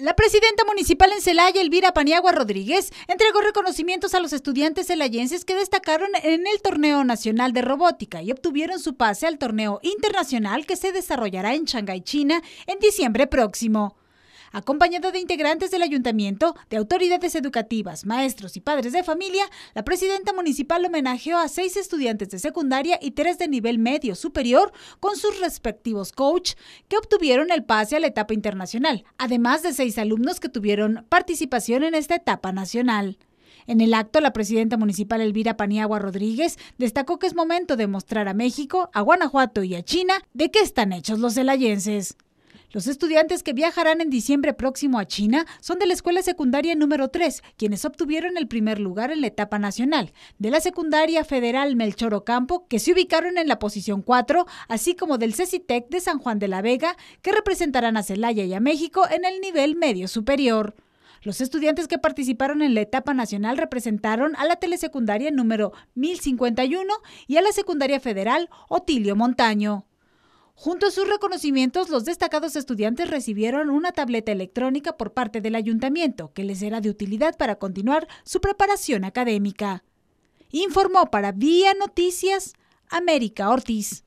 La presidenta municipal en Celaya, Elvira Paniagua Rodríguez, entregó reconocimientos a los estudiantes celayenses que destacaron en el Torneo Nacional de Robótica y obtuvieron su pase al Torneo Internacional que se desarrollará en Shanghái, China, en diciembre próximo. Acompañada de integrantes del ayuntamiento, de autoridades educativas, maestros y padres de familia, la presidenta municipal homenajeó a seis estudiantes de secundaria y tres de nivel medio superior con sus respectivos coach que obtuvieron el pase a la etapa internacional, además de seis alumnos que tuvieron participación en esta etapa nacional. En el acto, la presidenta municipal Elvira Paniagua Rodríguez destacó que es momento de mostrar a México, a Guanajuato y a China de qué están hechos los celayenses. Los estudiantes que viajarán en diciembre próximo a China son de la escuela secundaria número 3, quienes obtuvieron el primer lugar en la etapa nacional, de la secundaria federal Melchor Ocampo, que se ubicaron en la posición 4, así como del CECITEC de San Juan de la Vega, que representarán a Celaya y a México en el nivel medio superior. Los estudiantes que participaron en la etapa nacional representaron a la telesecundaria número 1051 y a la secundaria federal Otilio Montaño. Junto a sus reconocimientos, los destacados estudiantes recibieron una tableta electrónica por parte del ayuntamiento que les será de utilidad para continuar su preparación académica. Informó para Vía Noticias América Ortiz.